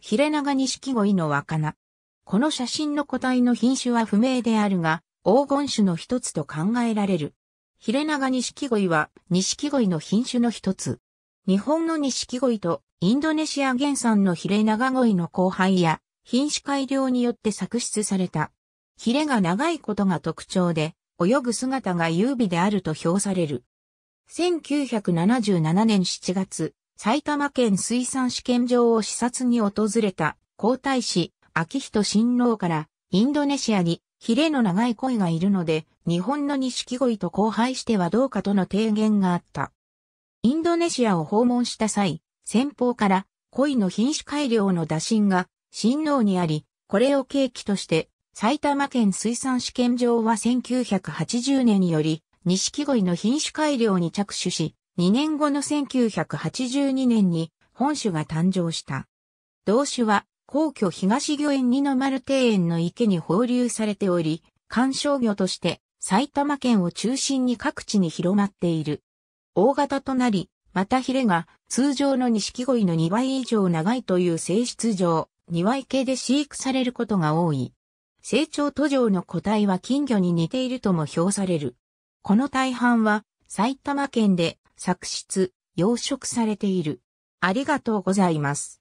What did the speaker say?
ヒレナガニシキゴイの若菜。この写真の個体の品種は不明であるが、黄金種の一つと考えられる。ヒレナガニシキゴイは、ニシキゴイの品種の一つ。日本のニシキゴイと、インドネシア原産のヒレナガゴイの交配や、品種改良によって作出された。ヒレが長いことが特徴で、泳ぐ姿が優美であると評される。1977年7月、埼玉県水産試験場を視察に訪れた皇太子、秋人新郎からインドネシアにヒレの長い鯉がいるので日本の錦鯉と交配してはどうかとの提言があった。インドネシアを訪問した際、先方から鯉の品種改良の打診が新郎にあり、これを契機として埼玉県水産試験場は1980年により、錦鯉の品種改良に着手し、2年後の1982年に本種が誕生した。同種は皇居東御苑二の丸庭園の池に放流されており、観賞魚として埼玉県を中心に各地に広まっている。大型となり、またヒレが通常の錦鯉の2倍以上長いという性質上、2倍系で飼育されることが多い。成長途上の個体は金魚に似ているとも評される。この大半は埼玉県で作出、養殖されている。ありがとうございます。